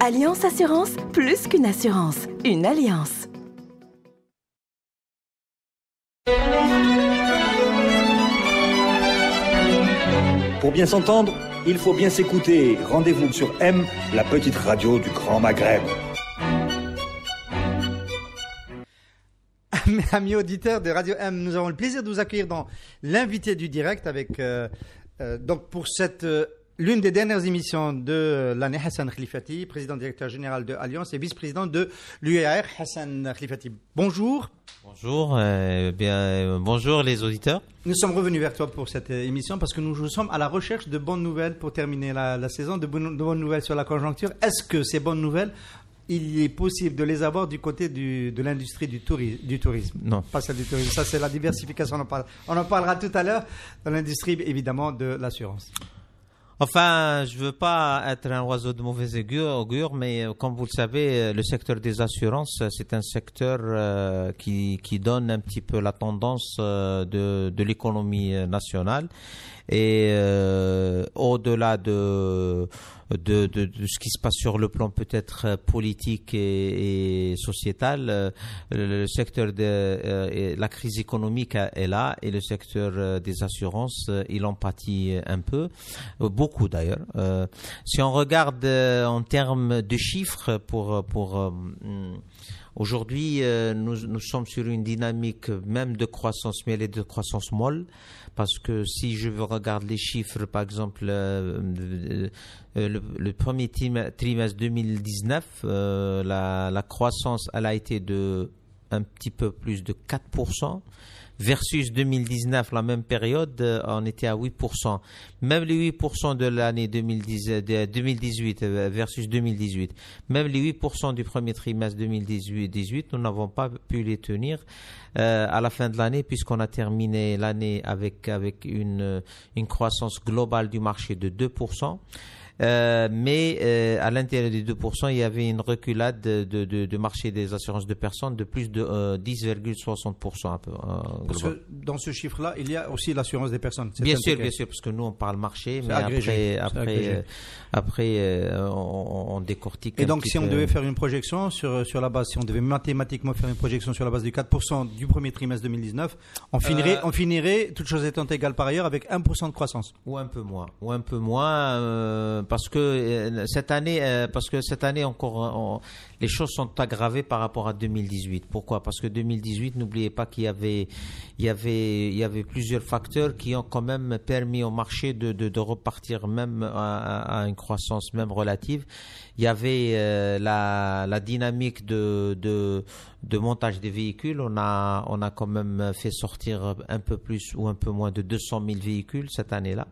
Alliance Assurance, plus qu'une assurance, une alliance. Pour bien s'entendre, il faut bien s'écouter. Rendez-vous sur M, la petite radio du Grand Maghreb. Mes Amis auditeurs de Radio M, nous avons le plaisir de vous accueillir dans l'invité du direct avec euh, euh, donc pour cette euh, l'une des dernières émissions de l'année, Hassan Khalifati, président-directeur général de Alliance et vice-président de l'UER. Hassan Khalifati, bonjour. Bonjour, euh, bien, euh, bonjour les auditeurs. Nous sommes revenus vers toi pour cette émission parce que nous, sommes à la recherche de bonnes nouvelles pour terminer la, saison, de, bonnes nouvelles sur la conjoncture. Est-ce que ces bonnes nouvelles il est possible de les avoir du côté de l'industrie du, tourisme, Non. Pas celle du tourisme. Ça, c'est la diversification. on en parlera tout à l'heure dans l'industrie, évidemment, de l'assurance. Enfin, je ne veux pas être un oiseau de mauvais augure, mais euh, comme vous le savez, euh, le secteur des assurances, euh, c'est un secteur qui, qui, donne un petit peu la tendance de l'économie nationale et euh, au-delà de de, de, de, ce qui se passe sur le plan peut-être politique et, sociétal, euh, le secteur de euh, la crise économique est là et le secteur des assurances, il en pâtit un peu, beaucoup d'ailleurs. si on regarde en termes de chiffres pour pour Aujourd'hui, euh, nous, sommes sur une dynamique même de croissance, mêlée et de croissance molle, parce que si je regarde les chiffres, par exemple, euh, euh, le, premier trimestre 2019, la, la croissance, elle a été de un petit peu plus de 4% versus 2019, la même période, euh, on était à 8%. Même les 8% de l'année 2018 euh, versus 2018, même les 8% du premier trimestre 2018, nous n'avons pas pu les tenir euh, à la fin de l'année puisqu'on a terminé l'année avec, avec une, une croissance globale du marché de 2%. Euh, mais euh, à l'intérieur des 2%, il y avait une reculade de, de, de marché des assurances de personnes de plus de 10,60% euh, à Parce que dans ce chiffre-là, il y a aussi l'assurance des personnes. Bien sûr, bien sûr, parce que nous on parle marché, mais après, après, après on, décortique. Et donc, si on devait faire une projection sur sur la base, si on devait mathématiquement faire une projection sur la base du 4% du premier trimestre 2019, on finirait, on finirait, toutes choses étant égales par ailleurs, avec 1% de croissance. Ou un peu moins, ou un peu moins parce que euh, cette année, euh, parce que cette année encore, euh, les choses sont aggravées par rapport à 2018. Pourquoi Parce que 2018, n'oubliez pas qu'il y avait, plusieurs facteurs qui ont quand même permis au marché de, repartir même à, une croissance même relative. Il y avait la, dynamique de, montage des véhicules. On a, on a quand même fait sortir un peu plus ou un peu moins de 200 000 véhicules cette année-là.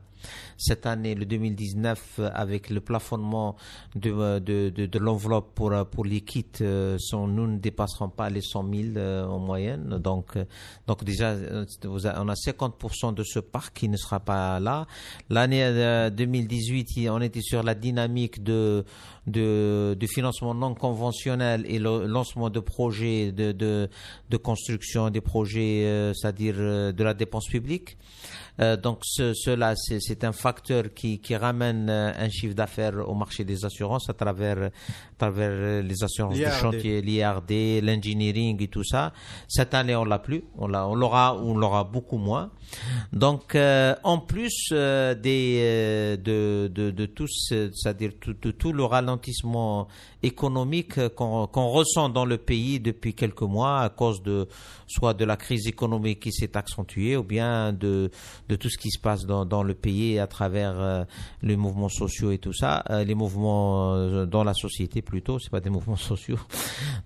Cette année, le 2019, euh, avec le plafonnement de, euh, l'enveloppe euh, pour, les kits, sont, nous ne dépasserons pas les 100 000 en moyenne. Donc, donc déjà, on a 50% de ce parc qui ne sera pas là. L'année 2018, on était sur la dynamique de de, de financement non conventionnel et le lancement de projets de, de, de construction des projets, euh, c'est-à-dire euh, de la dépense publique. Euh, donc ce, cela, c'est un facteur qui, qui ramène euh, un chiffre d'affaires au marché des assurances à travers, à travers les assurances de chantier, l'IRD, l'engineering et tout ça. Cette année, on l'a plus, on l'a on l'aura on l'aura beaucoup moins. Donc en plus des, de, de, de, tout, c'est-à-dire tout, tout, tout le ralentissement économique qu'on ressent dans le pays depuis quelques mois à cause de soit de la crise économique qui s'est accentuée ou bien de, de tout ce qui se passe dans, le pays à travers euh, les mouvements sociaux et tout ça, euh, les mouvements euh, dans la société plutôt, c'est pas des mouvements sociaux.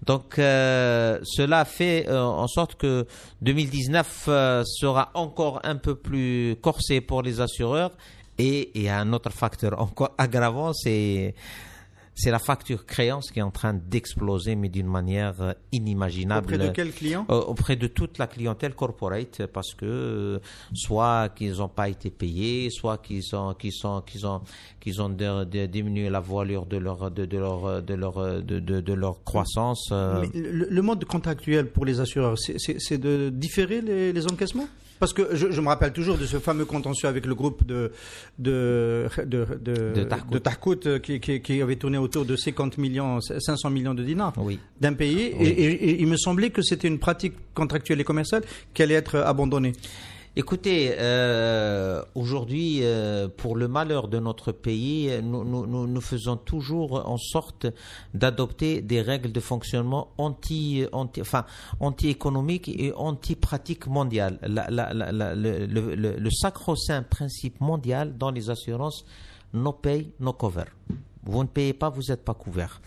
Donc cela fait en sorte que 2019 sera encore un peu plus corsé pour les assureurs et il y a un autre facteur encore aggravant, c'est c'est la facture créance qui est en train d'exploser, mais d'une manière euh, inimaginable. Auprès de quel client euh, Auprès de toute la clientèle corporate, parce que euh, soit qu'ils n'ont pas été payés, soit qu'ils ont, ont, ont diminué la voilure de leur, de, leur, de leur, de, leur croissance. le, mode contractuel pour les assureurs, c'est de différer les encaissements parce que je, me rappelle toujours de ce fameux contentieux avec le groupe de de de de, Tarkout. Euh, qui, qui, avait tourné autour de 50 millions, 500 millions de dinars d'un pays. Et, et il me semblait que c'était une pratique contractuelle et commerciale qui allait être abandonnée. Écoutez, euh, aujourd'hui, euh, pour le malheur de notre pays, nous, nous, faisons toujours en sorte d'adopter des règles de fonctionnement anti, anti, enfin, et anti-pratique mondiale. le, le, sacro-saint principe mondial dans les assurances, no pay, no cover. Vous ne payez pas, vous n'êtes pas couvert.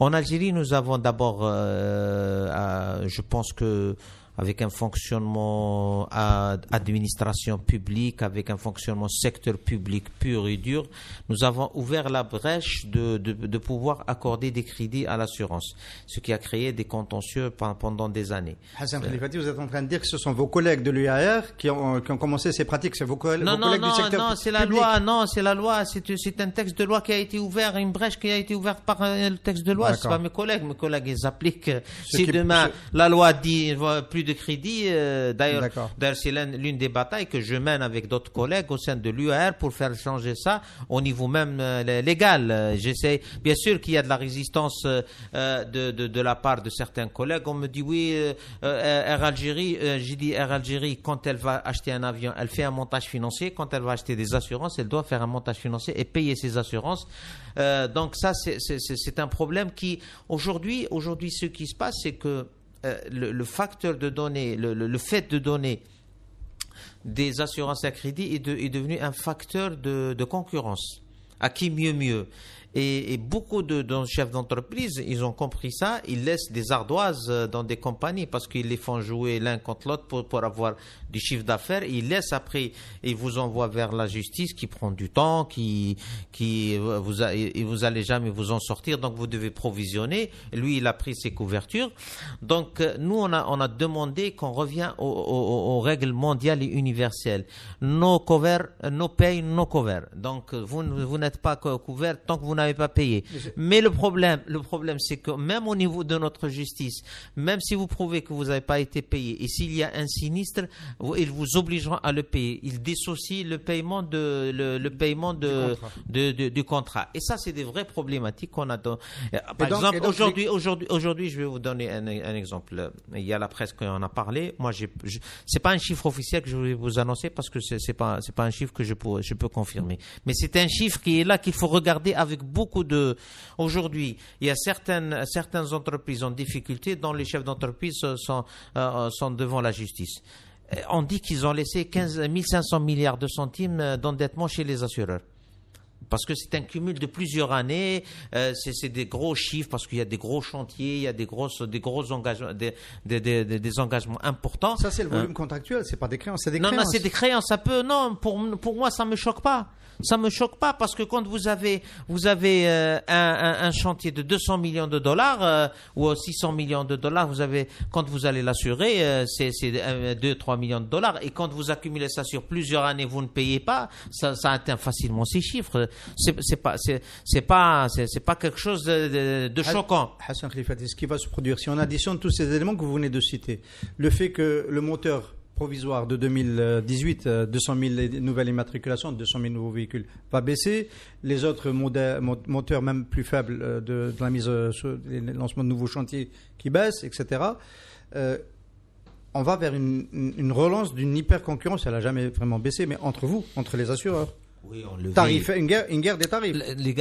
En Algérie, nous avons d'abord, euh, je pense que avec un fonctionnement administration publique, avec un fonctionnement secteur public pur et dur, nous avons ouvert la brèche de, de, pouvoir accorder des crédits à l'assurance, ce qui a créé des contentieux pendant des années. Hassan euh, Khalifati, vous êtes en train de dire que ce sont vos collègues de l'UAR qui ont, euh, commencé ces pratiques, c'est vos, vos collègues du secteur non, c'est la loi, non, c'est la loi, c'est un texte de loi qui a été ouvert, une brèche qui a été ouverte par euh, le texte de loi, c'est pas mes collègues, mes collègues ils appliquent. Si demain la loi dit plus de crédit. Euh, d'ailleurs, c'est l'une des batailles que je mène avec d'autres collègues au sein de l'UAR pour faire changer ça au niveau même euh, légal. Euh, j'essaie, bien sûr qu'il y a de la résistance de, de, la part de certains collègues. On me dit oui, Air Algérie, j'ai dit Air Algérie, quand elle va acheter un avion, elle fait un montage financier. Quand elle va acheter des assurances, elle doit faire un montage financier et payer ses assurances. donc ça, c'est un problème qui, aujourd'hui, aujourd'hui, ce qui se passe, c'est que euh, le, facteur de données, le, fait de donner des assurances à crédit est, devenu un facteur de concurrence. À qui mieux mieux et, beaucoup de, chefs d'entreprise, ils ont compris ça. Ils laissent des ardoises euh, dans des compagnies parce qu'ils les font jouer l'un contre l'autre pour, pour avoir du chiffre d'affaires. Ils laissent après, ils vous envoient vers la justice qui prend du temps, qui, qui euh, vous, et vous allez jamais vous en sortir. Donc vous devez provisionner. Lui, il a pris ses couvertures. Donc euh, nous, on a, on a demandé qu'on revienne aux, règles mondiales et universelles. nos cover, nos pay, nos cover. Donc vous, vous n'êtes pas couvert tant que vous n'avez pas payé. Mais le problème, le problème, c'est que même au niveau de notre justice, même si vous prouvez que vous n'avez pas été payé, et s'il y a un sinistre, ils vous obligeront à le payer. Ils dissocient le paiement de le, paiement de, du, contrat. contrat. Et ça, c'est des vraies problématiques qu'on a. Euh, par exemple, aujourd'hui, aujourd'hui, aujourd'hui, je vais vous donner un, exemple. Il y a la presse qui en a parlé. Moi, j'ai, c'est pas un chiffre officiel que je vais vous annoncer parce que c'est, c'est pas c'est pas un chiffre que je peux je peux confirmer. Mais c'est un chiffre qui est là qu'il faut regarder avec beaucoup de. Aujourd'hui, il y a certaines, entreprises en difficulté dont les chefs d'entreprise sont, euh, sont devant la justice. Euh, on dit qu'ils ont laissé 15 500 milliards de centimes euh, d'endettement chez les assureurs parce que c'est un cumul de plusieurs années, euh, c'est des gros chiffres, parce qu'il y a des gros chantiers, il y a des, grosses, des gros engagements, des, des, des, des engagements importants. Ça, c'est le volume euh, contractuel, c'est pas des créances, c'est des créances. Non, non, c'est des créances, ça peut, non, pour, pour moi, ça me choque pas. Ça me choque pas, parce que quand vous avez, vous avez euh, un, un, un, chantier de 200 millions de dollars, euh, ou 600 millions de dollars, vous avez, quand vous allez l'assurer, c'est 2-3 millions de dollars, et quand vous accumulez ça sur plusieurs années, vous ne payez pas, ça, ça atteint facilement ces chiffres. Ce n'est pas quelque chose de, choquant. Hassan ce qui va se produire si on additionne tous ces éléments que vous venez de citer, le fait que le moteur provisoire de 2018, 200 000 nouvelles immatriculations, 200 000 nouveaux véhicules va baisser. Les autres moteurs, même plus faibles, euh, de, la mise euh, sur les de nouveaux chantiers qui baissent, etc. Euh, on va vers une, une relance d'une hyper concurrence. Elle n'a jamais vraiment baissé, mais entre vous, entre les assureurs. Oui, Tarif, une, guerre, une, guerre, des tarifs.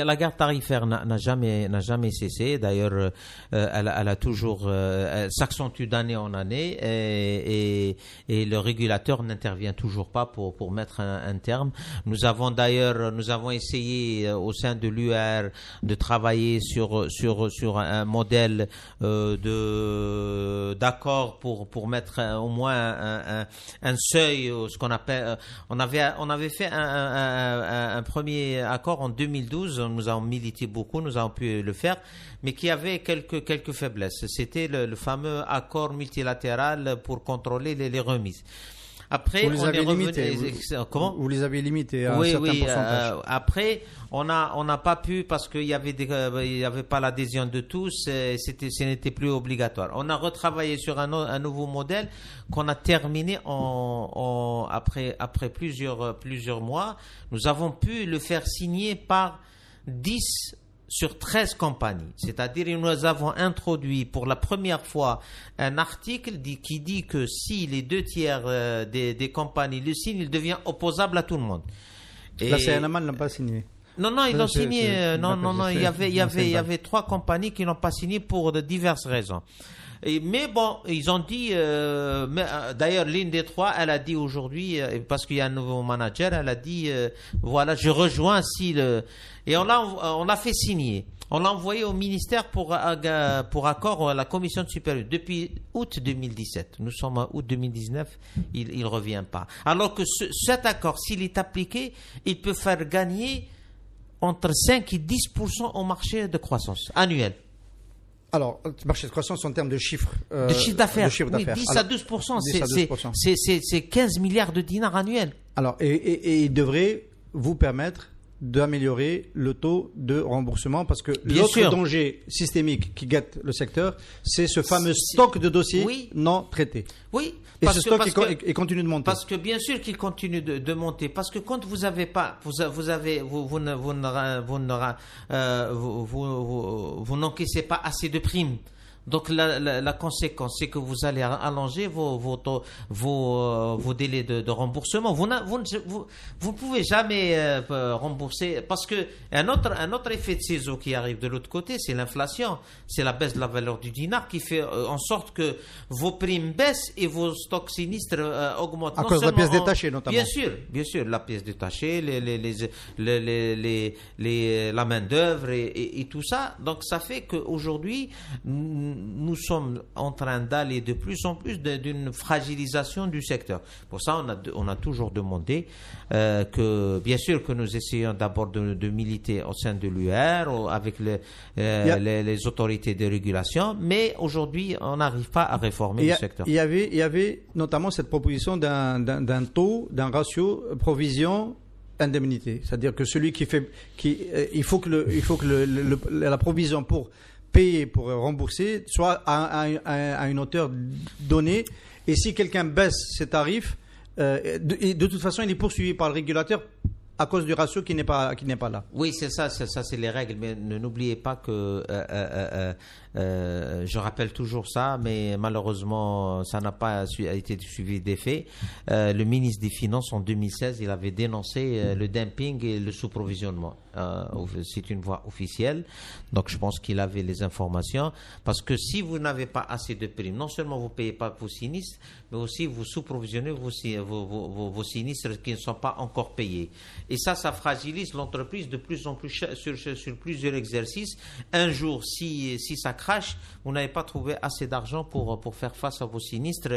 La, guerre tarifaire n'a jamais, jamais cessé. D'ailleurs, euh, euh, elle, elle, a toujours euh, s'accentue d'année en année et, et, le régulateur n'intervient toujours pas pour, pour mettre un, terme. Nous avons d'ailleurs, nous avons essayé au sein de l'UR de travailler sur, sur, sur un modèle de d'accord pour, pour mettre au moins un, un, un seuil, ce qu'on appelle. On avait, on avait fait un un, premier accord en 2012. Nous avons milité beaucoup, nous avons pu le faire, mais qui avait quelques, faiblesses. C'était le, fameux accord multilatéral pour contrôler les remises. Après, vous les on avez limités. vous, les avez limités à un certain euh, pourcentage. après, on a on n'a pas pu parce qu'il y avait des, euh, il y avait pas l'adhésion de tous. C'était ce n'était plus obligatoire. On a retravaillé sur un, un nouveau modèle qu'on a terminé en, en, après après plusieurs plusieurs mois. Nous avons pu le faire signer par 10 sur 13 compagnies. C'est-à-dire nous avons introduit pour la première fois un article qui dit que si les deux tiers euh, des, compagnies le signent, il devient opposable à tout le monde. Et la CNMA n'a pas signé. Non, non, ils l'ont signé. Euh, non, non, non, il y avait, il y avait trois compagnies qui n'ont pas signé pour de diverses raisons mais bon, ils ont dit, euh, euh, d'ailleurs, l'une des trois, elle a dit aujourd'hui, euh, parce qu'il y a un nouveau manager, elle a dit, voilà, je rejoins si le... Et on l'a, on l'a fait signer. On l'a envoyé au ministère pour, pour accord à la commission de supérieure. Depuis août 2017, nous sommes en août 2019, il ne revient pas. Alors que cet accord, s'il est appliqué, il peut faire gagner entre 5 et 10 au marché de croissance annuel alors, marché de croissance en termes de chiffres. Euh, de chiffre d'affaires. Oui, 10 à 12 c'est 15 milliards de dinars annuels. Alors, et, et il devrait vous permettre d'améliorer le taux de remboursement parce que l'autre danger systémique qui guette le secteur, c'est ce fameux stock de dossiers non traités. Oui. Parce Et ce stock continue de monter. Parce que bien sûr qu'il continue de, monter. Parce que quand vous avez pas, vous, avez, vous, ne, euh, vous, vous n'encaissez pas assez de primes. Donc la, la, conséquence, c'est que vous allez allonger vos, vos, vos, euh, vos délais de, de remboursement. Vous, ne vous, vous, pouvez jamais euh, euh, rembourser parce que un autre, un autre effet de ciseaux qui arrive de l'autre côté, c'est l'inflation, c'est la baisse de la valeur du dinar qui fait en sorte que vos primes baissent et vos stocks sinistres augmentent. À cause de la pièce détachée notamment. Bien sûr, bien sûr, la pièce détachée, les, les, les, la main d'œuvre et, et, et tout ça. Donc ça fait qu'aujourd'hui nous sommes en train d'aller de plus en plus d'une fragilisation du secteur. Pour ça, on a, toujours demandé euh, que, bien sûr, que nous essayons d'abord de, militer au sein de l'UR, avec euh, les, autorités de régulation, mais aujourd'hui, on n'arrive pas à réformer le secteur. Il y, avait, notamment cette proposition d'un taux, d'un ratio provision indemnité, c'est-à-dire que celui qui fait, qui, euh, il faut que le, il faut que la provision pour payer pour rembourser, soit à, à, une hauteur donnée. Et si quelqu'un baisse ses tarifs, euh, de, et de toute façon, il est poursuivi par le régulateur à cause du ratio qui n'est pas qui n'est pas là. Oui, c'est ça, c'est ça, c'est les règles. Mais n'oubliez pas que euh, euh, euh, je rappelle toujours ça, mais malheureusement, ça n'a pas été suivi d'effet. Euh, le ministre des Finances, en 2016, il avait dénoncé euh, le dumping et le sous-provisionnement. C'est une voie officielle, donc je pense qu'il avait les informations. Parce que si vous n'avez pas assez de primes, non seulement vous ne payez pas vos sinistres, mais aussi vous sous-provisionnez vos, sinistres qui ne sont pas encore payés. Et ça, ça fragilise l'entreprise de plus en plus sur, plusieurs exercices. Un jour, si, si ça crée vous n'avez pas trouvé assez d'argent pour, pour faire face à vos sinistres.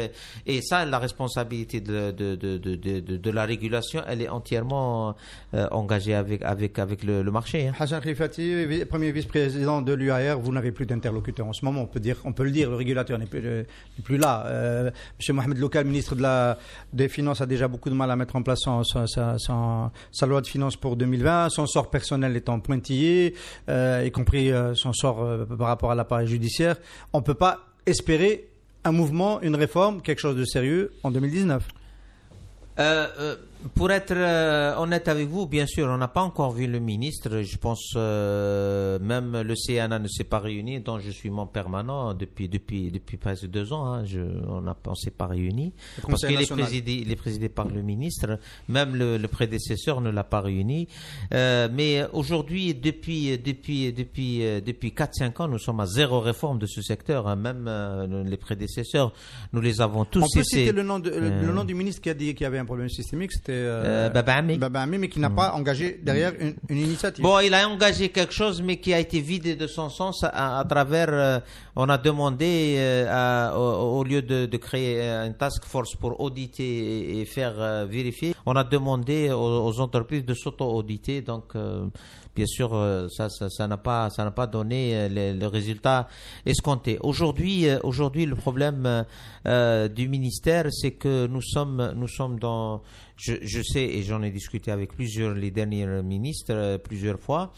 Et ça, la responsabilité de, de, de, de, de la régulation, elle est entièrement euh, engagée avec, avec, avec le, marché. Hein. Hassan Khifati, premier vice-président de l'UAR, vous n'avez plus d'interlocuteur en ce moment, on peut, dire, on peut le dire, le régulateur n'est plus, euh, plus, là. Euh, monsieur Mohamed local ministre de la, des Finances, a déjà beaucoup de mal à mettre en place son, sa loi de finances pour 2020, son sort personnel étant pointillé, y compris son sort par rapport à la les judiciaire, on ne peut pas espérer un mouvement, une réforme, quelque chose de sérieux en 2019. euh, euh pour être euh, honnête avec vous, bien sûr, on n'a pas encore vu le ministre. Je pense euh, même le CNA ne s'est pas réuni, dont je suis mon permanent depuis depuis depuis presque deux ans. Hein. je, on ne s'est pas réuni parce qu'il est présidé il est présidé par le ministre. Même le, le prédécesseur ne l'a pas réuni. Euh, mais aujourd'hui, depuis depuis depuis euh, depuis quatre cinq ans, nous sommes à zéro réforme de ce secteur. Hein. même les prédécesseurs, nous les avons tous. On le nom le nom du ministre qui a dit qu'il y avait un problème systémique. C'était c'était euh, euh, mais qui n'a mm. pas engagé derrière une, initiative. Bon, il a engagé quelque chose, mais qui a été vidé de son sens à, travers. Euh, on a demandé au, lieu de, créer une task force pour auditer et, faire vérifier, on a demandé aux, entreprises de s'auto-auditer. Donc bien sûr, ça, ça, n'a pas, ça n'a pas donné le, résultat escompté. Aujourd'hui, aujourd'hui, le problème du ministère, c'est que nous sommes, nous sommes dans je, sais, et j'en ai discuté avec plusieurs les derniers ministres euh, plusieurs fois,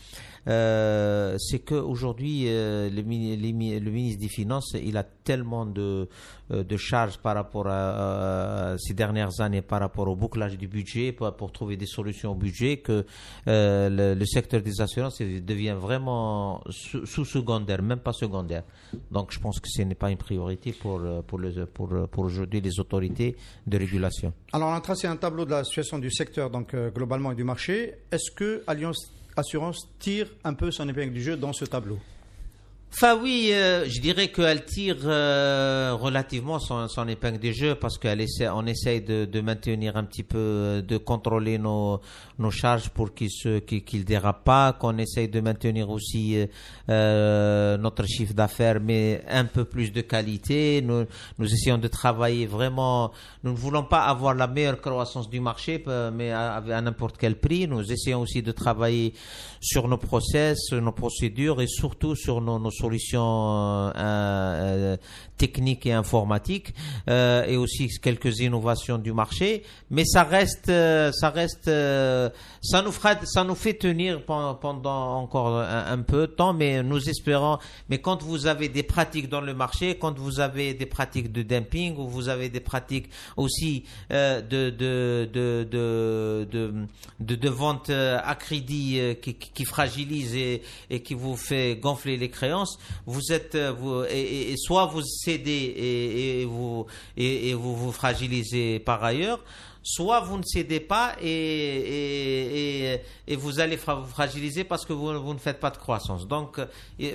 euh, c'est qu'aujourd'hui, euh, le, le, ministre des Finances, il a tellement de, de charges par rapport à, ces dernières années, par rapport au bouclage du budget, pour, trouver des solutions au budget, que le, secteur des assurances devient vraiment sous-secondaire, même pas secondaire. Donc je pense que ce n'est pas une priorité pour, pour, pour aujourd'hui les autorités de régulation. Alors on a tracé un tableau de la situation du secteur donc, euh, globalement et du marché, est-ce que Alliance Assurance tire un peu son épingle du jeu dans ce tableau Enfin oui, euh, je dirais qu'elle tire euh, relativement son, son, épingle des jeux parce qu'on essaie, on essaye de, de, maintenir un petit peu, euh, de contrôler nos, nos charges pour qu'ils ne qu'ils, dérapent pas, qu'on essaye de maintenir aussi notre chiffre d'affaires mais un peu plus de qualité. Nous, nous essayons de travailler vraiment, nous ne voulons pas avoir la meilleure croissance du marché mais à, n'importe quel prix. Nous essayons aussi de travailler sur nos process, nos procédures et surtout sur nos, nos solutions euh, euh, techniques et informatiques euh, et aussi quelques innovations du marché. Mais ça reste, ça reste, ça nous ça nous fait tenir pendant encore un, peu de temps. Mais nous espérons. Mais quand vous avez des pratiques dans le marché, quand vous avez des pratiques de dumping ou vous avez des pratiques aussi de, de, de, de, de, de, vente à crédit qui, fragilise et qui vous fait gonfler les créances vous êtes, euh, soit vous cédez et, vous vous fragilisez par ailleurs, soit vous ne cédez pas et, vous allez fragiliser parce que vous, ne faites pas de croissance. Donc, euh,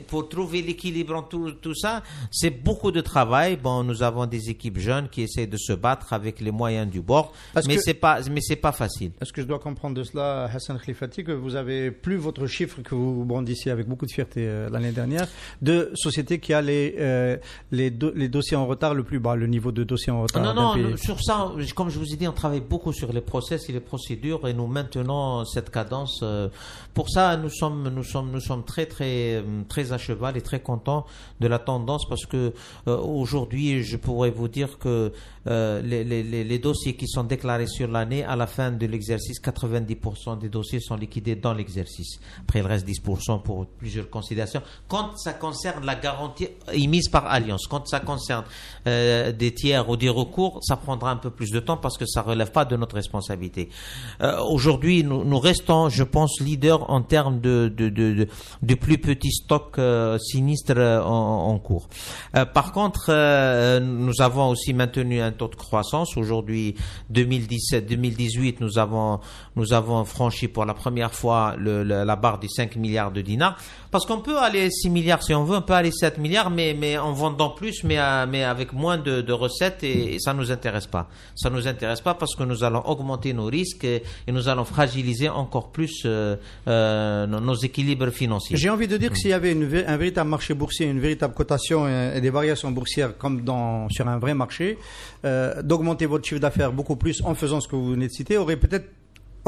pour trouver l'équilibre en tout, ça, c'est beaucoup de travail. Bon, nous avons des équipes jeunes qui essayent de se battre avec les moyens du bord, mais c'est pas, pas facile. Est-ce que je dois comprendre de cela, Hassan Khlifati, que vous avez plus votre chiffre que vous brandissiez avec beaucoup de fierté euh, l'année dernière de société qui a les euh, les, dossiers en retard le plus bas, le niveau de dossiers en retard. Non, non, sur ça, comme je vous ai dit, on travaille beaucoup sur les process et les procédures et nous maintenons cette cadence. Euh, pour ça, nous sommes, nous sommes, nous sommes très, très, euh, très à cheval et très contents de la tendance parce que euh, aujourd'hui, je pourrais vous dire que les, dossiers qui sont déclarés sur l'année, à la fin de l'exercice, 90% des dossiers sont liquidés dans l'exercice. Après, il reste 10% pour plusieurs considérations. Quand ça concerne la garantie émise par Alliance, quand ça concerne des tiers ou des recours, ça prendra un peu plus de temps parce que ça relève pas de notre responsabilité. Euh, aujourd'hui, nous, restons, je pense, leaders en termes de, de, plus petits stocks euh, sinistres euh, en, cours. par contre, nous avons aussi maintenu un taux de croissance. Aujourd'hui, 2017-2018, nous avons, nous avons franchi pour la première fois la barre des 5 milliards de dinars. Parce qu'on peut aller 6 milliards si on veut, on peut aller 7 milliards, mais, mais en vendant plus, mais, mais avec moins de, recettes et, et ça nous intéresse pas. Ça nous intéresse pas parce que nous allons augmenter nos risques et, nous allons fragiliser encore plus euh, euh, nos, équilibres financiers. J'ai envie de dire que s'il y avait un véritable marché boursier, une véritable cotation et, des variations boursières comme dans, sur un vrai marché, euh, d'augmenter votre chiffre d'affaires beaucoup plus en faisant ce que vous venez de citer aurait peut-être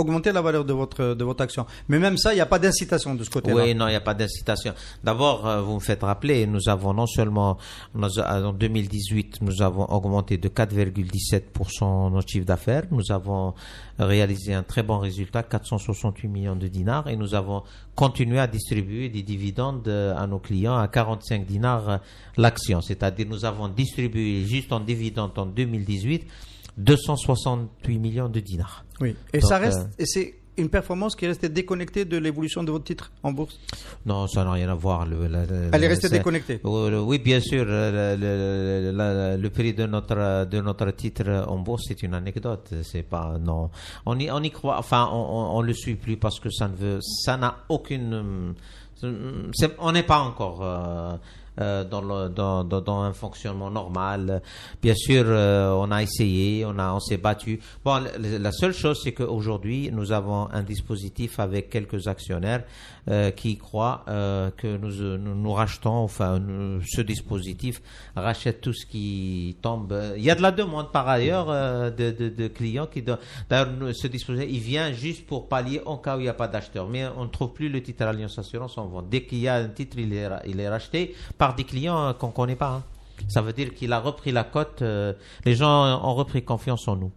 augmenter la valeur de votre, action. Mais même ça, il n'y a pas d'incitation de ce côté-là. Oui, non, il n'y a pas d'incitation. D'abord, euh, vous me faites rappeler, nous avons non seulement, en 2018, nous avons augmenté de 4,17% nos chiffres d'affaires, nous avons réalisé un très bon résultat, 468 millions de dinars, et nous avons continué à distribuer des dividendes euh, à nos clients à 45 dinars euh, l'action. C'est-à-dire, nous avons distribué juste en dividendes en 2018 268 millions de dinars. Oui. Et ça reste, euh, et c'est une performance qui restait déconnectée de l'évolution de votre titre en bourse Non, ça n'a rien à voir. Elle est restée déconnectée Oui, bien sûr. Le, prix de notre, de notre titre en bourse, c'est une anecdote. C'est pas, non. On y, on y croit, enfin, on, on, le suit plus parce que ça ne ça n'a aucune. on n'est pas encore. Euh, euh, dans, le, dans, dans, dans, un fonctionnement normal. Bien sûr, euh, on a essayé, on, a, on s'est battu. Bon, la, la seule chose, c'est qu'aujourd'hui, nous avons un dispositif avec quelques actionnaires euh, qui croient euh, que nous, euh, nous, rachetons, enfin, ce dispositif rachète tout ce qui tombe. Il y a de la demande par ailleurs euh, de, de, de, clients qui D'ailleurs, ce dispositif, il vient juste pour pallier en cas où il n'y a pas d'acheteur. Mais on ne trouve plus le titre Alliance Assurance en vente. Dès qu'il y a un titre, il est, il est racheté par des clients qu'on ne connaît pas. Hein. Ça veut dire qu'il a repris la cote. les gens ont repris confiance en nous.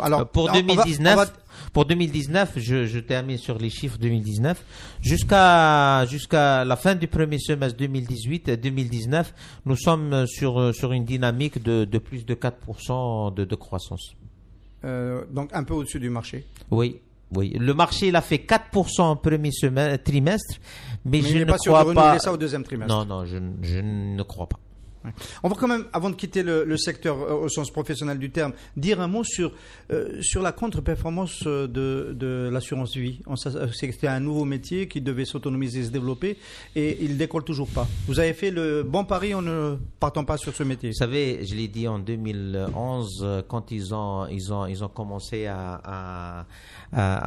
Alors, euh, pour 2019, pour 2019, je, termine sur les chiffres 2019. Jusqu'à jusqu'à la fin du premier semestre 2018 et 2019, nous sommes sur sur une dynamique de, de plus de 4% de, de croissance. Euh, donc un peu au-dessus du marché. Oui. Oui, le marché l'a fait 4% au premier trimestre, mais, mais je ne crois pas crois sûr de pas. ça au deuxième trimestre. Non, non, je, je ne crois pas. On va quand même, avant de quitter le, secteur euh, au sens professionnel du terme, dire un mot sur, euh, sur la contre-performance de, l'assurance vie. Euh, C'était un nouveau métier qui devait s'autonomiser, se développer, et il décolle toujours pas. Vous avez fait le bon pari en ne partant pas sur ce métier. Vous savez, je l'ai dit en 2011, quand ils ont, commencé à,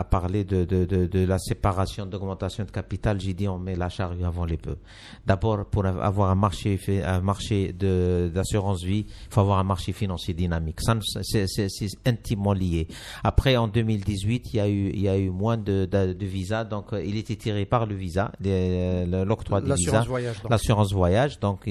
parler de, la séparation, d'augmentation de capital, j'ai dit on met la charrue avant les peu D'abord, pour avoir un marché, un marché d'assurance vie, il faut avoir un marché financier dynamique. C'est intimement lié. Après, en 2018, il y a eu, il y a eu moins de, de, visas, donc euh, il était tiré par le visa, euh, l'octroi des visas. L'assurance voyage. Donc,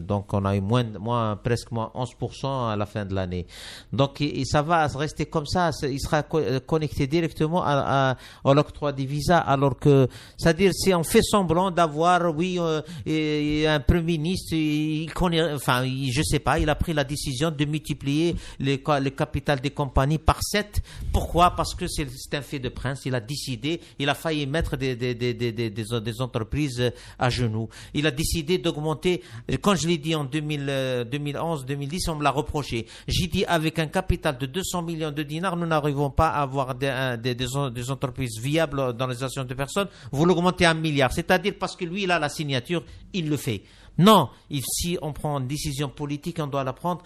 donc on a eu moins, moins, presque moins 11% à la fin de l'année. Donc, ça va rester comme ça. Il sera euh, connecté directement à, l'octroi des visas, alors que, c'est-à-dire, si on fait semblant d'avoir, oui, un premier ministre, il connaît enfin, je sais pas, il a pris la décision de multiplier le, capital des compagnies par 7. Pourquoi Parce que c'est un fait de prince. Il a décidé, il a failli mettre des, entreprises à genoux. Il a décidé d'augmenter, quand je l'ai dit en 2011, 2010, euh, on me l'a reproché. J'ai dit avec un capital de 200 millions de dinars, nous n'arrivons pas à avoir des, des entreprises viables dans les actions de personnes. Vous l'augmentez à un milliard. C'est-à-dire parce que lui, il a la signature, il le fait. Non, si on prend une décision politique, on doit la prendre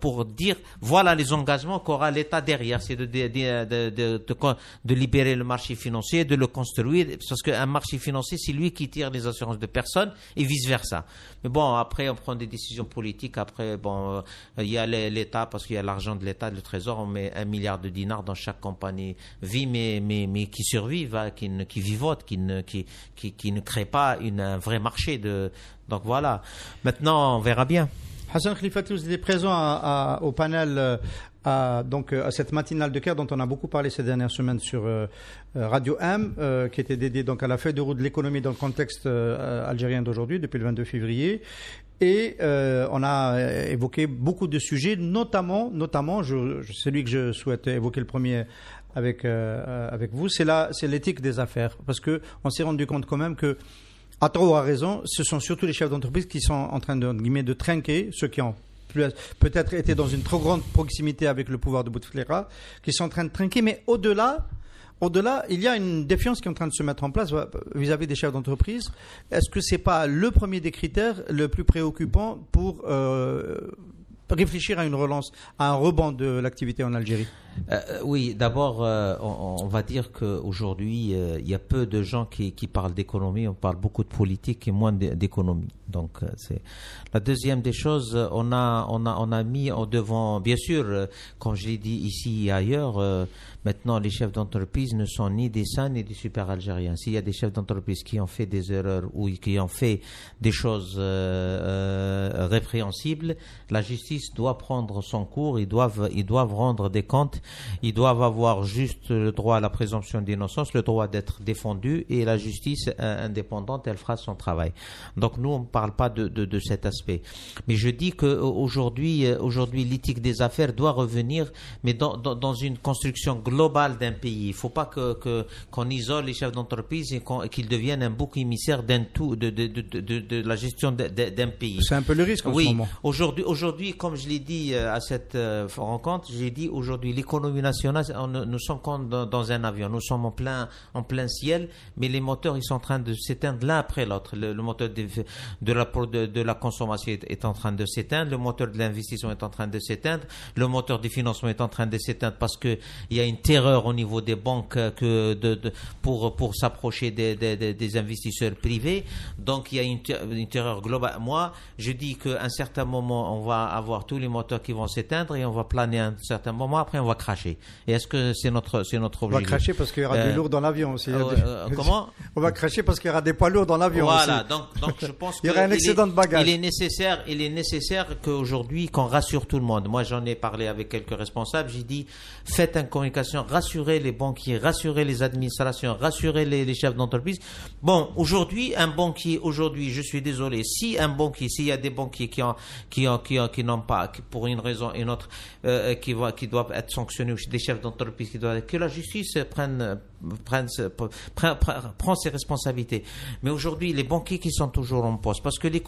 pour, dire voilà les engagements qu'aura l'État derrière, c'est de, de, libérer le marché financier, de le construire, parce qu'un marché financier, c'est lui qui tire les assurances de personnes et vice-versa. Mais bon, après, on prend des décisions politiques, après, bon, euh, il y a l'État, parce qu'il y a l'argent de l'État, le Trésor, on met un milliard de dinars dans chaque compagnie vie, mais, qui survivent, hein, qui, vivotent, qui ne, créent pas un vrai marché de donc voilà. Maintenant, on verra bien. Hassan Khalifatou, vous êtes présent à, au panel euh, à, donc, euh, à cette matinale de Caire dont on a beaucoup parlé ces dernières semaines sur euh, Radio M, qui était dédiée donc, à la feuille de route de l'économie dans le contexte algérien d'aujourd'hui, depuis le 22 février. Et on a évoqué beaucoup de sujets, notamment, notamment je, celui que je souhaite évoquer le premier avec, avec vous, c'est c'est l'éthique des affaires. Parce que on s'est rendu compte quand même que à tort ou à raison, ce sont surtout les chefs d'entreprise qui sont en train de, guillemets, de trinquer, ceux qui ont peut-être été dans une trop grande proximité avec le pouvoir de Bouteflika, qui sont en train de trinquer, mais au-delà, au-delà, il y a une défiance qui est en train de se mettre en place euh, vis-à-vis des chefs d'entreprise. Est-ce que ce n'est pas le premier des critères le plus préoccupant pour euh, réfléchir à une relance, à un rebond de l'activité en Algérie euh, euh, oui, d'abord, euh, on, va dire qu'aujourd'hui, il y a peu de gens qui, parlent d'économie. On parle beaucoup de politique et moins d'économie. Donc, c'est la deuxième des choses. On a, mis en devant, bien sûr, comme je l'ai dit ici et ailleurs, maintenant les chefs d'entreprise ne sont ni des saints ni des super algériens. S'il y a des chefs d'entreprise qui ont fait des erreurs ou qui ont fait des choses répréhensibles, la justice doit prendre son cours. ils doivent rendre des comptes ils doivent avoir juste le droit à la présomption d'innocence, le droit d'être défendu et la justice euh, indépendante, elle fera son travail. Donc nous, on ne parle pas de, de, cet aspect. Mais je dis qu'aujourd'hui, euh, euh, aujourd'hui, l'éthique des affaires doit revenir, mais dans, dans, une construction globale d'un pays. Il ne faut pas qu'on que, qu'on isole les chefs d'entreprise et qu'ils deviennent un bouc émissaire d'un tout, de, de, la gestion d'un pays. C'est un peu le risque en oui. ce moment. Aujourd'hui, aujourd'hui, comme je l'ai dit à cette rencontre, j'ai dit aujourd'hui, l'économie nous sommes comme dans, un avion, nous sommes en plein, en plein ciel, mais les moteurs, ils sont en train de s'éteindre l'un après l'autre. Le, moteur de, la, la consommation est, en train de s'éteindre, le moteur de l'investissement est en train de s'éteindre, le moteur du financement est en train de s'éteindre parce que il y a une terreur au niveau des banques euh, que pour, pour s'approcher des, investisseurs privés. Donc il y a une, une terreur globale. Moi, je dis qu'à un certain moment, on va avoir tous les moteurs qui vont s'éteindre et on va planer à un certain moment. Après, on va cracher. Et est-ce que c'est notre, c'est notre objectif On va cracher parce qu'il y aura du euh, lourd dans l'avion aussi. Euh, euh, comment On va cracher parce qu'il y aura des poids lourds dans l'avion voilà, aussi. donc, donc je pense qu'il y aura un excédent est, de bagages. Il est nécessaire, il est nécessaire qu'aujourd'hui, qu'on rassure tout le monde. Moi, j'en ai parlé avec quelques responsables. J'ai dit, faites une communication, rassurez les banquiers, rassurez les administrations, rassurez les, chefs d'entreprise. Bon, aujourd'hui, un banquier, aujourd'hui, je suis désolé, si un banquier, s'il y a des banquiers qui ont, qui ont, qui ont, qui n'ont pas, pour une raison ou une autre, qui, qui doivent être fonctionner des chefs d'entreprise qui doivent que la justice prenne prend ses responsabilités. Mais aujourd'hui, les banquiers qui sont toujours en poste, parce que le,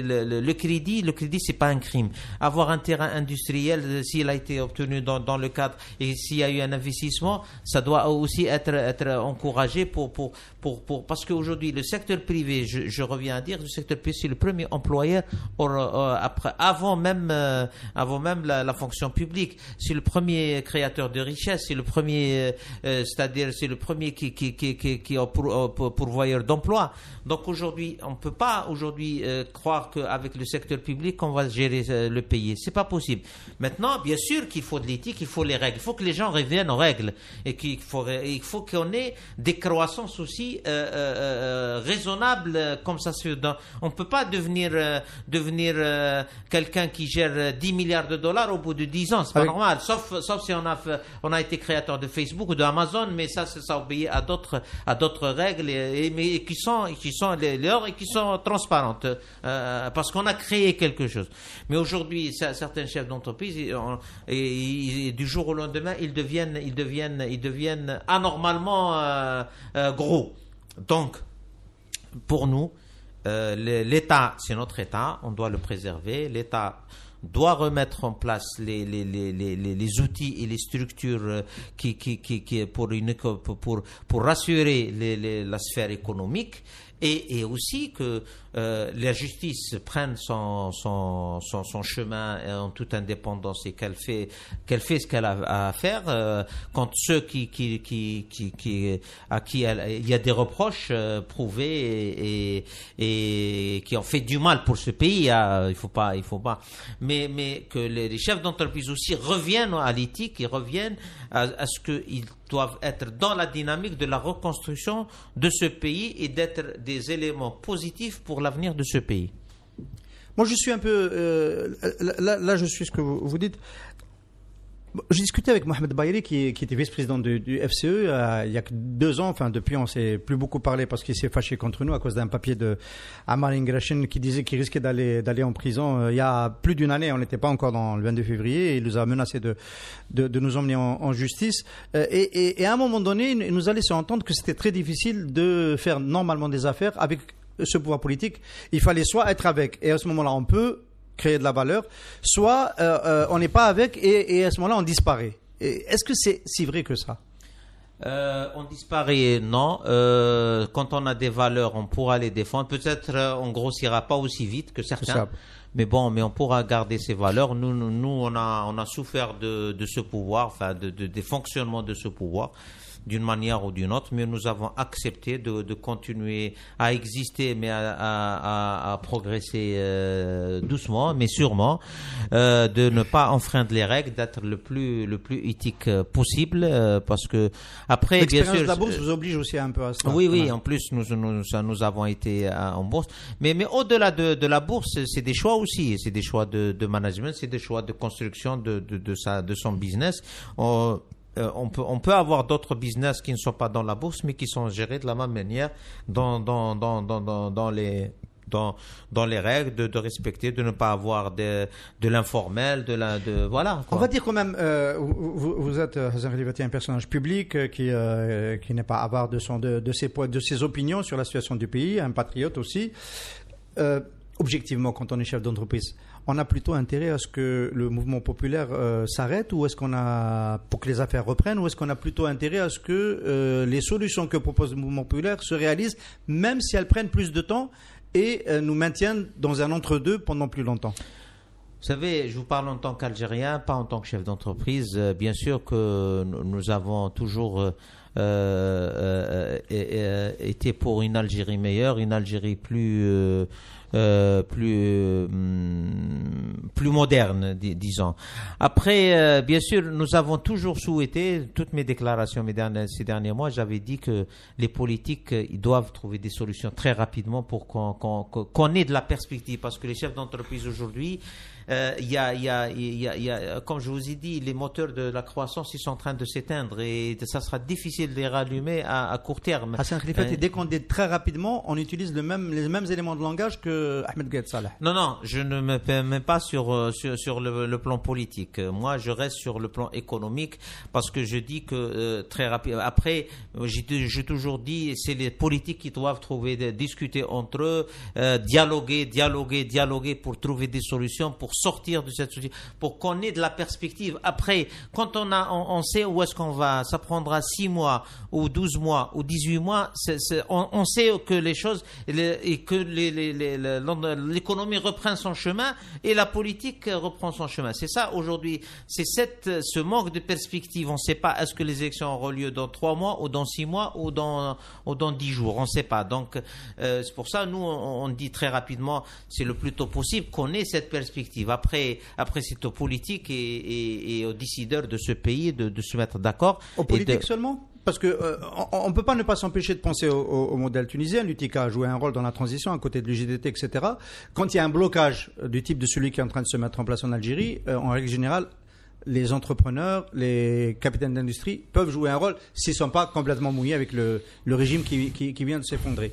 le, le, crédit, le crédit, c'est pas un crime. Avoir un terrain industriel, euh, s'il a été obtenu dans, dans le cadre et s'il y a eu un investissement, ça doit aussi être, être encouragé pour, pour, pour, pour parce qu'aujourd'hui, le secteur privé, je, reviens à dire, le secteur privé, c'est le premier employeur euh, après, avant même, euh, avant même la, fonction publique. C'est le premier créateur de richesse, c'est le premier, c'est-à-dire, c'est le premiers premier qui, est pour, pourvoyeur d'emploi. Donc aujourd'hui, on ne peut pas aujourd'hui euh, croire qu'avec le secteur public, on va gérer euh, le pays. n'est pas possible. Maintenant, bien sûr qu'il faut de l'éthique, il faut les règles. Il faut que les gens reviennent aux règles. Et qu'il faut, il faut qu'on ait des croissances aussi euh, raisonnables comme ça On ne peut pas devenir, devenir quelqu'un qui gère 10 milliards de dollars au bout de 10 ans. n'est pas normal. Sauf, sauf si on a, on a été créateur de Facebook ou d'Amazon, mais ça, c'est obéit à d'autres à d'autres règles et, qui sont qui sont les leurs et qui sont transparentes euh, parce qu'on a créé quelque chose. Mais aujourd'hui, certains chefs d'entreprise et, du jour au lendemain, ils deviennent ils deviennent anormalement euh, euh, gros. Donc pour nous, l'État, c'est notre État, on doit le préserver. L'État doit remettre en place les, les, les, les, les outils et les structures euh, qui, qui, qui, qui pour, une, pour, pour rassurer la sphère économique et, et aussi que euh, la justice prenne son, son, son, son, chemin en toute indépendance et qu'elle fait, qu'elle fait ce qu'elle a à faire euh, quand ceux qui, qui, qui, qui, à qui elle, il y a des reproches euh, prouvés et, et, qui ont fait du mal pour ce pays, hein, il faut pas, il faut pas. Mais, mais que les, chefs d'entreprise aussi reviennent à l'éthique et reviennent à, à ce qu'ils doivent être dans la dynamique de la reconstruction de ce pays et d'être des éléments positifs pour l'avenir de ce pays. Moi, je suis un peu. Euh, là, là, je suis ce que vous dites. J'ai discuté avec Mohamed Bayri, qui, était vice-président du, FCE, euh, il y a deux ans. Enfin, depuis, on s'est plus beaucoup parlé parce qu'il s'est fâché contre nous à cause d'un papier de Amar Ingrashin qui disait qu'il risquait d'aller, d'aller en prison. Euh, il y a plus d'une année, on n'était pas encore dans le 22 février, il nous a menacé de, de, nous emmener en, justice. Euh, et, à un moment donné, il nous a laissé entendre que c'était très difficile de faire normalement des affaires avec ce pouvoir politique, il fallait soit être avec, et à ce moment-là, on peut, créer de la valeur, soit euh, euh, on n'est pas avec et, à ce moment-là, on disparaît. Est-ce que c'est si vrai que ça euh, on disparaît, non. quand on a des valeurs, on pourra les défendre. Peut-être on grossira pas aussi vite que certains. Mais bon, mais on pourra garder ces valeurs. Nous, nous, on a, on a souffert de, ce pouvoir, enfin, de, de, des fonctionnements de ce pouvoir d'une manière ou d'une autre, mais nous avons accepté de, continuer à exister, mais à, progresser euh, doucement, mais sûrement, euh, de ne pas enfreindre les règles, d'être le plus le plus éthique euh, possible, parce que après, bien sûr, la bourse vous oblige aussi un peu à ça. Oui, oui. En plus, nous nous, nous avons été en bourse, mais mais au-delà de, de la bourse, c'est des choix aussi, c'est des choix de, management, c'est des choix de construction de de, sa de son business. Euh, on, peut, avoir d'autres business qui ne sont pas dans la bourse, mais qui sont gérés de la même manière dans, les règles, de, respecter, de ne pas avoir de, l'informel, de la, voilà. On va dire quand même, euh, vous, êtes, euh, un personnage public qui, n'est pas avare de, de, de, ses, opinions sur la situation du pays, un patriote aussi. objectivement, quand on est chef d'entreprise, on a plutôt intérêt à ce que le mouvement populaire euh, s'arrête ou est-ce qu'on a pour que les affaires reprennent ou est-ce qu'on a plutôt intérêt à ce que euh, les solutions que propose le mouvement populaire se réalisent même si elles prennent plus de temps et euh, nous maintiennent dans un entre-deux pendant plus longtemps vous savez, je vous parle en tant qu'Algérien, pas en tant que chef d'entreprise. Bien sûr que nous avons toujours été pour une Algérie meilleure, une Algérie plus euh, plus plus moderne, disons. Après, euh, bien sûr, nous avons toujours souhaité, toutes mes déclarations ces derniers mois, j'avais dit que les politiques, euh, ils doivent trouver des solutions très rapidement pour qu'on ait de la perspective, parce que les chefs d'entreprise aujourd'hui, euh, il y, a, y, a, y, y a, comme je vous ai dit, les moteurs de la croissance, ils sont en train de s'éteindre et ça sera difficile de les rallumer à, court terme. Ah, euh, dès qu'on dit très rapidement, on utilise le même, les mêmes éléments de langage que Ahmed Salah. Non, non, je ne me permets pas sur, euh, sur, le, plan politique. Moi, je reste sur le plan économique parce que je dis que très rapidement, après, j'ai toujours dit, c'est les politiques qui doivent trouver, discuter entre eux, dialoguer, dialoguer, dialoguer pour trouver des solutions pour sortir de cette société, pour qu'on ait de la perspective. Après, quand on, a, on, sait où est-ce qu'on va, ça prendra 6 mois ou 12 mois ou 18 mois, on, sait que les choses et que l'économie reprend son chemin et la politique reprend son chemin. C'est ça aujourd'hui, c'est ce manque de perspective. On ne sait pas est-ce que les élections auront lieu dans 3 mois ou dans 6 mois ou dans, ou dans 10 jours, on ne sait pas. Donc euh, c'est pour ça, nous, on dit très rapidement, c'est le plus tôt possible qu'on ait cette perspective. Après, c'est aux politiques et, aux décideurs de ce pays de, se mettre d'accord. Aux politiques seulement parce que euh, on ne peut pas ne pas s'empêcher de penser au, modèle tunisien. L'UTICA a joué un rôle dans la transition à côté de l'UGDT, etc. Quand il y a un blocage euh, du type de celui qui est en train de se mettre en place en Algérie, euh, en règle générale, les entrepreneurs, les capitaines d'industrie peuvent jouer un rôle s'ils ne sont pas complètement mouillés avec le, régime qui vient de s'effondrer.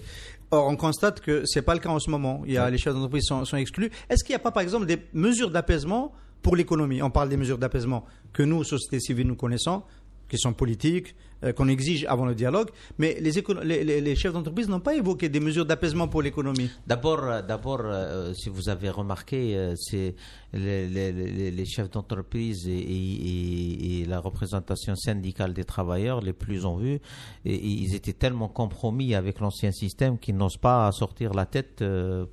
Or, on constate que ce n'est pas le cas en ce moment. Les chefs d'entreprise sont, sont exclus. Est-ce qu'il n'y a pas, par exemple, des mesures d'apaisement pour l'économie On parle des mesures d'apaisement que nous, société civile, nous connaissons qui sont politiques, euh, qu'on exige avant le dialogue. Mais les, chefs d'entreprise n'ont pas évoqué des mesures d'apaisement pour l'économie. D'abord, euh, d'abord euh, si vous avez remarqué, c'est les, chefs d'entreprise et, la représentation syndicale des travailleurs les plus en vue, Et, ils étaient tellement compromis avec l'ancien système qu'ils n'osent pas sortir la tête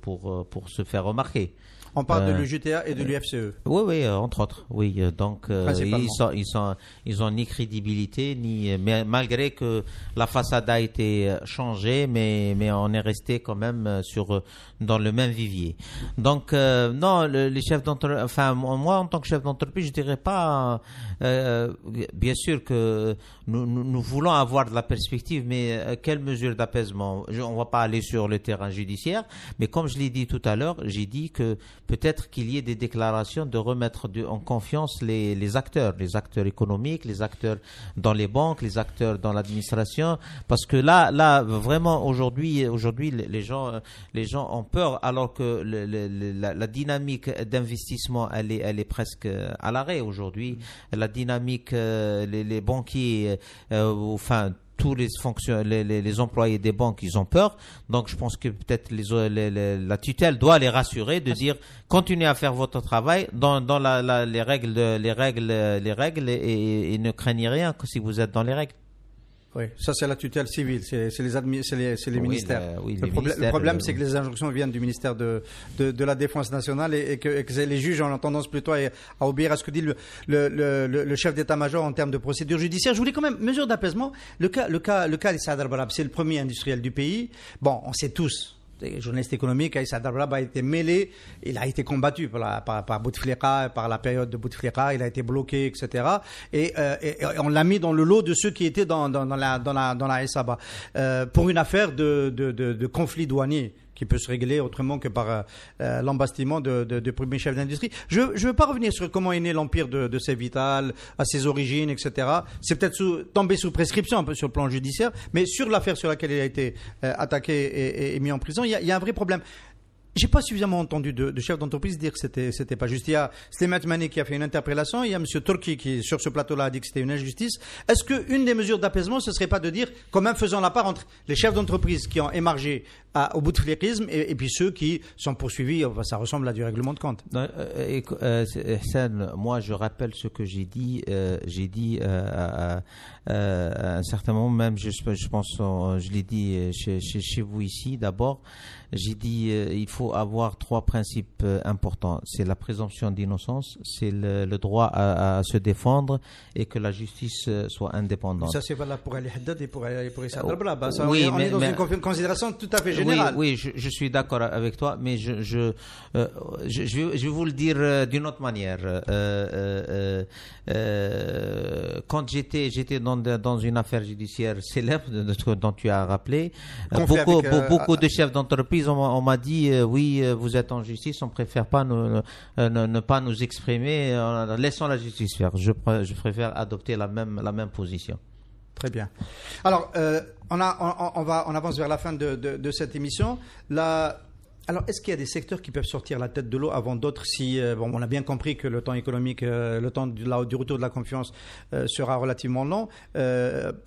pour, pour se faire remarquer. On parle de euh, l'UGTA et de euh, l'UFCE. Oui, oui, euh, entre autres. Oui, donc ils, sont, ils, ont ni crédibilité, ni mais, malgré que la façade a été changée, mais, mais on est resté quand même sur dans le même vivier. Donc non, les chefs d'entreprise, enfin moi en tant que chef d'entreprise, je dirais pas. bien sûr que nous, voulons avoir de la perspective, mais quelle mesure d'apaisement On ne va pas aller sur le terrain judiciaire, mais comme je l'ai dit tout à l'heure, j'ai dit que peut-être qu'il y ait des déclarations de remettre en confiance les, acteurs, les acteurs économiques, les acteurs dans les banques, les acteurs dans l'administration, parce que là, là vraiment aujourd'hui, aujourd'hui les gens, les gens ont peur, alors que la, dynamique d'investissement elle est, presque euh, à l'arrêt aujourd'hui. La dynamique, euh, les, banquiers, euh, enfin tous les, fonction... les, employés des banques, ils ont peur. Donc je pense que peut-être les, la tutelle doit les rassurer, de dire continuez à faire votre travail dans, la, les règles, les règles, les règles, et, et ne craignez rien que si vous êtes dans les règles. Oui, ça c'est la tutelle civile, c'est les, ministères. le, problème, c'est que les injonctions viennent du ministère de, de, la Défense nationale et, que, les juges ont tendance plutôt à, obéir à ce que dit le, chef d'état-major en termes de procédure judiciaire. Je voulais quand même, mesure d'apaisement, le cas, le cas, le cas c'est le premier industriel du pays. Bon, on sait tous, journaliste économique, Aïssa a été mêlé, il a été combattu par, la, Bouteflika, par la période de Bouteflika, il a été bloqué, etc. Euh, et, on l'a mis dans le lot de ceux qui étaient dans, la, dans la, dans la euh, pour une affaire de, de, de conflit douanier qui peut se régler autrement que par euh, euh, l'embastiment de, premiers chefs d'industrie. Je ne veux pas revenir sur comment est né l'empire de, de à ses origines, etc. C'est peut-être tombé sous prescription un peu sur le plan judiciaire, mais sur l'affaire sur laquelle il a été euh, attaqué et, mis en prison, il y a un vrai problème. J'ai pas suffisamment entendu de, de chefs d'entreprise dire que c'était c'était pas juste. Il y a Stéphane Mani qui a fait une interpellation, il y a Monsieur Turki qui sur ce plateau-là a dit que c'était une injustice. Est-ce que une des mesures d'apaisement ce serait pas de dire, quand même faisant la part entre les chefs d'entreprise qui ont émargé à, au de et, et puis ceux qui sont poursuivis, ça ressemble à du règlement de compte. Non, euh, euh, euh moi je rappelle ce que j'ai dit, euh, j'ai dit à, à, un certain moment même, je, je pense, je l'ai dit chez, chez vous ici d'abord. J'ai dit euh, il faut avoir trois principes euh, importants. C'est la présomption d'innocence, c'est le, droit à, se défendre et que la justice euh, soit indépendante. Ça, c'est valable pour Ali Haddad et pour, pour Issa oh, bah, oui, on, est, mais, dans une considération tout à fait générale. Oui, oui je, suis d'accord avec toi, mais je, je, je, je, vais vous le dire d'une autre manière. quand j'étais, j'étais dans, dans une affaire judiciaire célèbre dont tu as rappelé, beaucoup, beaucoup de chefs d'entreprise on, m'a dit euh, oui, euh, vous êtes en justice, on préfère pas euh, ne, pas nous exprimer, laissons la justice faire. Je, préfère adopter la même, la même position. Très bien. Alors, on, a, on, va, on avance vers la fin de, cette émission. La, alors, est-ce qu'il y a des secteurs qui peuvent sortir la tête de l'eau avant d'autres si, bon, on a bien compris que le temps économique, le temps du, retour de la confiance sera relativement long.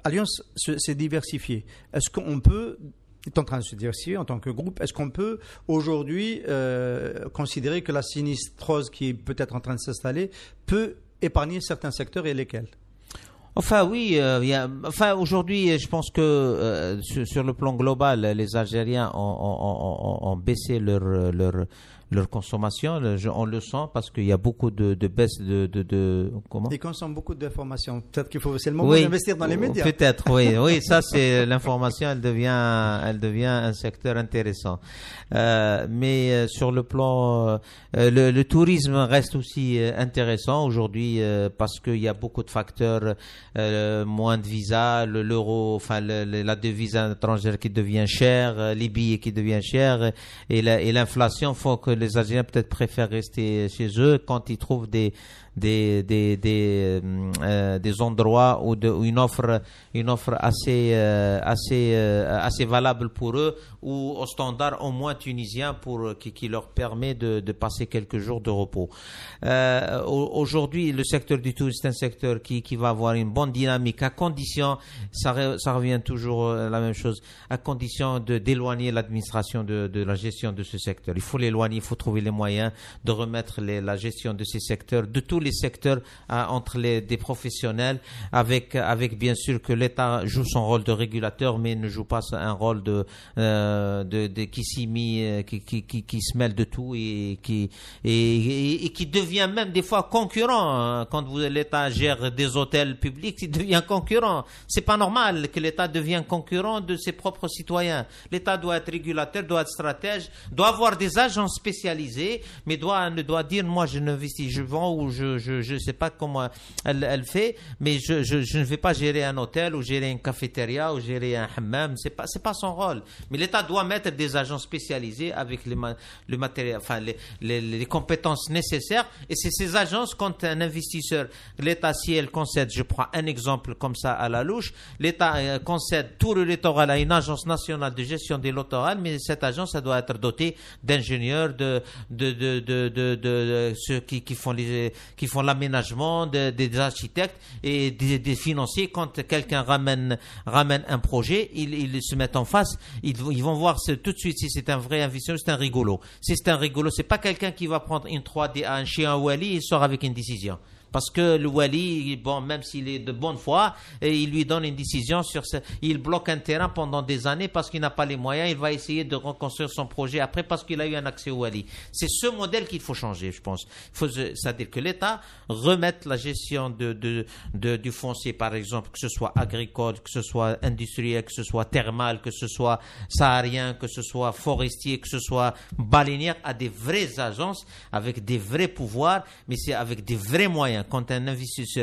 Alliance s'est diversifiée. Est-ce qu'on peut est en train de se si en tant que groupe. Est-ce qu'on peut aujourd'hui euh, considérer que la sinistrose qui est peut-être en train de s'installer peut épargner certains secteurs et lesquels Enfin oui, euh, enfin aujourd'hui, je pense que euh, sur, le plan global, les Algériens ont, baissé leur leur consommation. on le sent parce qu'il y a beaucoup de, de baisse de, de, comment Ils consomment beaucoup d'informations. Peut-être qu'il faut seulement investir dans les médias. Peut-être, oui, oui. Ça, c'est l'information. Elle devient, elle devient un secteur intéressant. Euh, mais euh, sur le plan, euh, le, tourisme reste aussi intéressant aujourd'hui parce qu'il y a beaucoup de facteurs, moins de visas, l'euro, enfin la devise étrangère qui devient chère, les billets qui deviennent chers et l'inflation font que les Algériens peut-être préfèrent rester chez eux quand ils trouvent des des euh, euh, endroits ou de, une offre une offre assez euh, assez assez valable pour eux ou au standard au moins tunisien pour qui, leur permet de, passer quelques jours de repos. Aujourd'hui, le secteur du tourisme est un secteur qui va avoir une bonne dynamique à condition ça ça revient toujours la même chose à condition de d'éloigner l'administration de de la gestion de ce secteur. Il faut l'éloigner, trouver les moyens de remettre la gestion de ces secteurs, de tous les secteurs, hein, entre les, des professionnels, avec, avec bien sûr que l'État joue son rôle de régulateur, mais ne joue pas un rôle euh, de, de, qui s'y met, euh, qui, qui, qui, se mêle de tout et qui, et, qui devient même des fois concurrent. Hein. Quand vous, l'État gère des hôtels publics, il devient concurrent. C'est pas normal que l'État devienne concurrent de ses propres citoyens. L'État doit être régulateur, doit être stratège, doit avoir des agents mais doit, doit dire moi je n'investis, je vends ou je ne je, je sais pas comment elle, elle fait, mais je, je, ne vais pas gérer un hôtel ou gérer une cafétéria ou gérer un hammam. C'est pas c'est pas son rôle. Mais l'État doit mettre des agences spécialisées avec les, le matériel, enfin les, les, les compétences nécessaires. Et c'est ces agences quand un investisseur, l'État si elle concède, je prends un exemple comme ça à la louche, l'État euh, concède tout le littoral à une agence nationale de gestion des littorales, mais cette agence, elle doit être dotée d'ingénieurs, de de, ceux qui, qui, font l'aménagement, des architectes et des, financiers. Quand quelqu'un ramène, un projet, ils, se mettent en face, ils, vont voir tout de suite si c'est un vrai investisseur, c'est un rigolo. Si c'est un rigolo, c'est pas quelqu'un qui va prendre une 3D à un chien ou lit et sort avec une décision. Parce que le wali, bon, même s'il est de bonne foi, et il lui donne une décision sur ce, il bloque un terrain pendant des années parce qu'il n'a pas les moyens, il va essayer de reconstruire son projet après parce qu'il a eu un accès au wali. C'est ce modèle qu'il faut changer, je pense. faut, c'est-à-dire que l'État remette la gestion de, de, de, du foncier, par exemple, que ce soit agricole, que ce soit industriel, que ce soit thermal, que ce soit saharien, que ce soit forestier, que ce soit balnéaire, à des vraies agences avec des vrais pouvoirs, mais c'est avec des vrais moyens quand un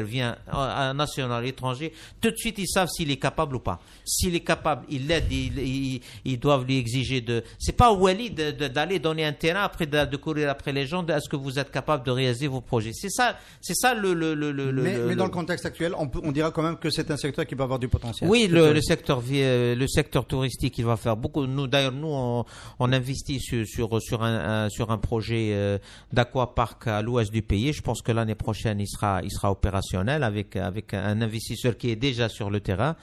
vient à un national étranger, tout de suite ils savent s'il est capable ou pas. S'il est capable, ils l'aident, ils, doivent lui exiger de. C'est pas Wally d'aller donner un terrain après de, courir après les gens. Est-ce que vous êtes capable de réaliser vos projets C'est ça, c'est ça le. le, le, le mais, dans le contexte actuel, on, dira quand même que c'est un secteur qui peut avoir du potentiel. Oui, le, secteur euh, le secteur touristique, il va faire beaucoup. Nous d'ailleurs, nous on, investit sur sur un, sur un projet euh, d'aquapark à l'ouest du pays. Je pense que l'année prochaine il sera opérationnel avec, un investisseur qui est déjà sur le terrain.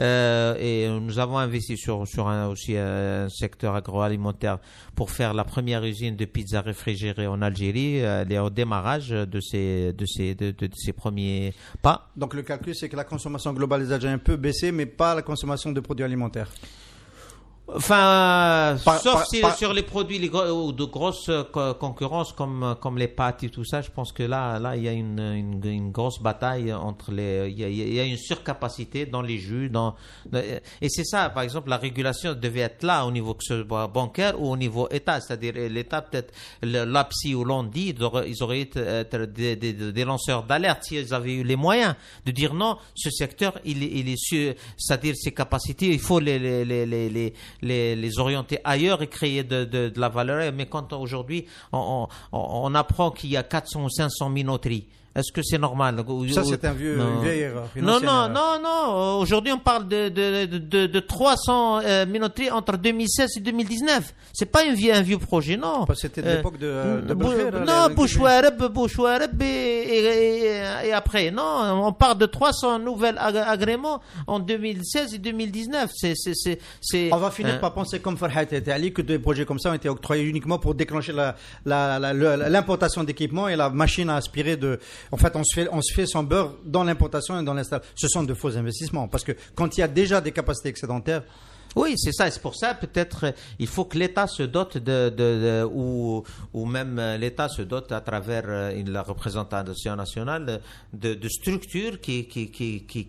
Euh, et nous avons investi sur, sur un, aussi un secteur agroalimentaire pour faire la première usine de pizza réfrigérée en Algérie. Elle est au démarrage de ces, ces premiers pas. Donc le calcul, c'est que la consommation globale des Algériens peut baisser, mais pas la consommation de produits alimentaires. Enfin, sauf si, sur les produits de grosse euh, concurrence comme, euh, comme les pâtes et tout ça, je pense que là, là il y a une, une, grosse bataille entre les. Il y, a, une surcapacité dans les jus. Dans, et c'est ça, par exemple, la régulation devait être là au niveau bancaire ou au niveau État. C'est-à-dire, euh, l'État, peut-être, l'APSI ou l'ONDI, ils auraient été des, lanceurs d'alerte s'ils avaient eu les moyens de dire non, ce secteur, il, il est. C'est-à-dire, ses capacités, il faut les, les, les, les les, les orienter ailleurs et créer de, de, de la valeur. Mais quand aujourd'hui, on, on, on apprend qu'il y a 400 ou 500 minoteries, est-ce que c'est normal Ça, c'est un vieux, une vieille erreur. non, non, euh. non, non. Aujourd'hui, on parle de, de, de, de 300 euh, minoteries entre 2016 et 2019. C'est pas un vieux, un vieux projet, non. Bah, c'était de euh, l'époque de, euh, de Non, Bouchouareb, et, et, après. Non, on parle de 300 nouvelles agréments en 2016 et 2019. C'est, c'est, c'est, on va finir hein. par penser comme Farhat et Ali que des projets comme ça ont été octroyés uniquement pour déclencher la, l'importation d'équipements et la machine à aspirer de en fait, on se fait, on se fait son beurre dans l'importation et dans l'installation. Ce sont de faux investissements parce que quand il y a déjà des capacités excédentaires, oui, c'est ça. C'est pour ça, peut-être, il faut que l'État se dote de, de, ou, ou, même euh, l'État se dote à travers euh, la représentation nationale de, de structures qui qui, qui, qui,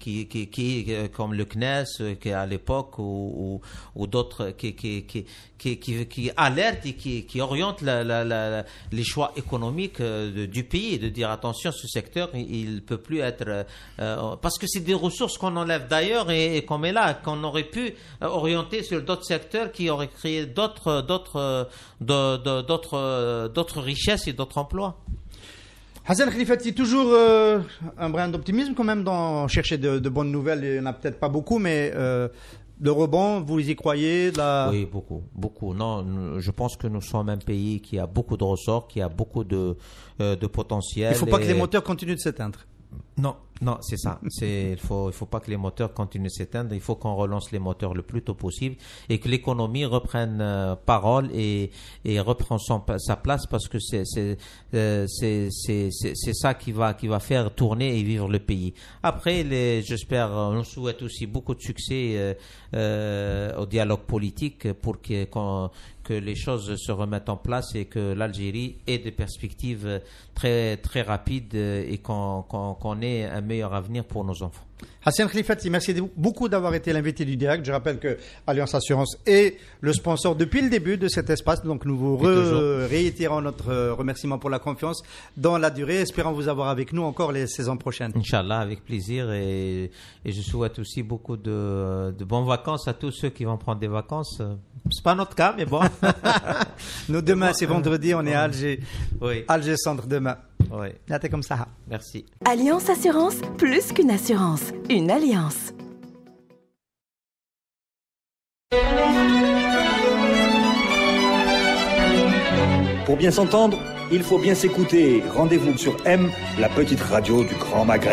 qui, euh, comme le CNES, qui à l'époque, ou, ou, ou d'autres, qui, qui, qui, qui, alerte et qui, oriente les choix économiques euh, du pays, de dire attention, ce secteur, il ne peut plus être... Euh, euh, parce que c'est des ressources qu'on enlève d'ailleurs et, qu'on met là, qu'on aurait pu orienter sur d'autres secteurs qui auraient créé d'autres, d'autres, d'autres, d'autres richesses et d'autres emplois. Hassan es toujours un brin d'optimisme quand même dans chercher de, bonnes nouvelles. Il n'y en a peut-être pas beaucoup, mais le rebond, vous y croyez Oui, beaucoup, beaucoup. Non, je pense que nous sommes un pays qui a beaucoup de ressorts, qui a beaucoup de, euh, de potentiel. Il ne faut pas que les moteurs continuent de s'éteindre. Non, non, c'est ça. C'est, il faut, il faut pas que les moteurs continuent de s'éteindre. Il faut qu'on relance les moteurs le plus tôt possible et que l'économie reprenne euh, parole et, et reprend son, sa place parce que c'est, euh, c'est, c'est, c'est, c'est ça qui va, qui va faire tourner et vivre le pays. Après, j'espère, euh, on souhaite aussi beaucoup de succès au dialogue politique pour que, qu'on, que les choses se remettent en place et que l'Algérie ait des perspectives très, très rapides et qu'on ait un meilleur avenir pour nos enfants. Hassan Khlifati, merci beaucoup d'avoir été l'invité du direct. Je rappelle que Alliance Assurance est le sponsor depuis le début de cet espace. Donc nous vous réitérons notre euh, remerciement pour la confiance dans la durée, espérons vous avoir avec nous encore les saisons prochaines. Inch'Allah, avec plaisir. Et, je souhaite aussi beaucoup de, bonnes vacances à tous ceux qui vont prendre des vacances. C'est pas notre cas, mais bon. nous, demain, c'est vendredi, on est à Alger. Oui. Alger Centre demain. Ouais. comme ça. Merci. Alliance Assurance, plus qu'une assurance, une alliance. Pour bien s'entendre, il faut bien s'écouter. Rendez-vous sur M, la petite radio du Grand Maghreb.